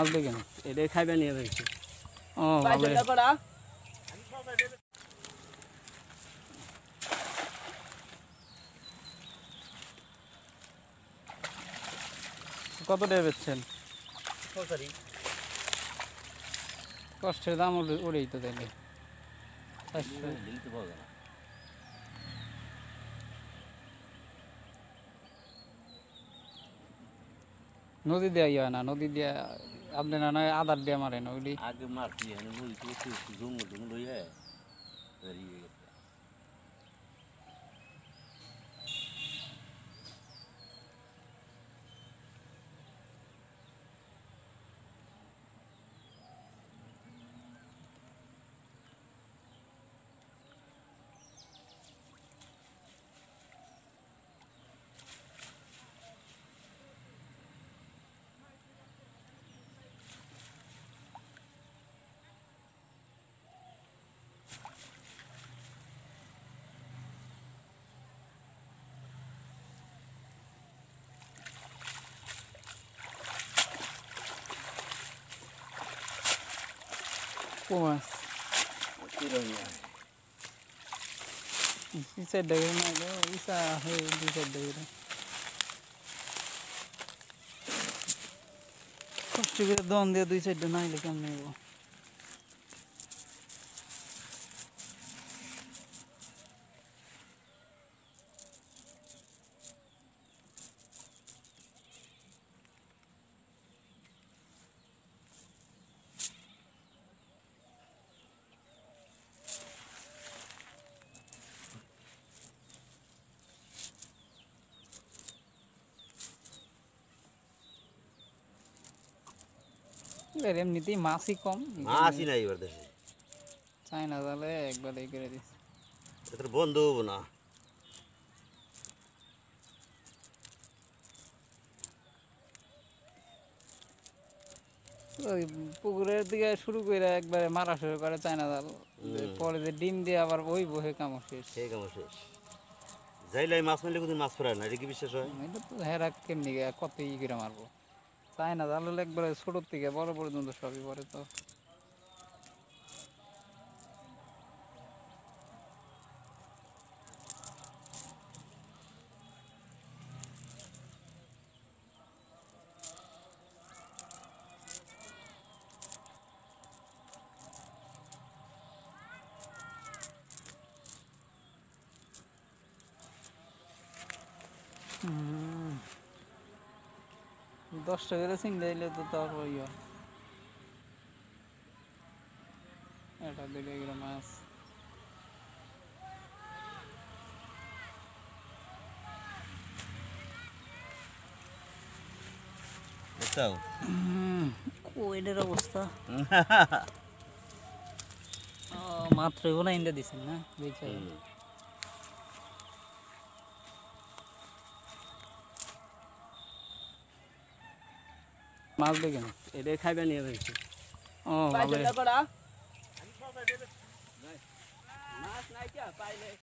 আসবে কেন খাইবে নিয়ে ও কত টাকা বেচছেন কষ্টের দাম উড়েই তো তাহলে নদী দেওয়া না নদী দেওয়া আপনি না নয় আদার দিয়ে মারেন ওগুলি আগে মারতি জঙ্গল জঙ্গল হয়ে pomas. Isa dayon na go, isa hoy di sa dayon. Kung chigre don de do isa donai lekam nebo. এবার এমনিতেই মাছই কম মাছই নাই এবার দেশে চায়না জালে একবার এই করে দিস এটা বন্ধ হবো না ওই পুকুরের দিকে শুরু করে একবারে মারা শুরু করে চায়না জাল পরে যে ডিম দিয়ে আবার ওই বহে কামড় শেষ সেই কামড় শেষ যাইলাই মাছ মারলে কোথায় মাছ পড়ে না এটা কি বিশ্বাস হয় হেরা কেমনি কত ই করে মারবো তাই না তাহলে একবারে ছোটোর থেকে বড় পর্যন্ত সবই পরে তো Mm-hmm. দশটা করে চিংড়ি দিলে তো তারপর ইয়া এটা দিলে এগুলো মাছ বুঝছাও কোয়েলের অবস্থা মাত্র এগুলো ইন্দা না দেখছি মাছ দেখেন এটা খাইবে নিয়ে ভাইছি ও ভালো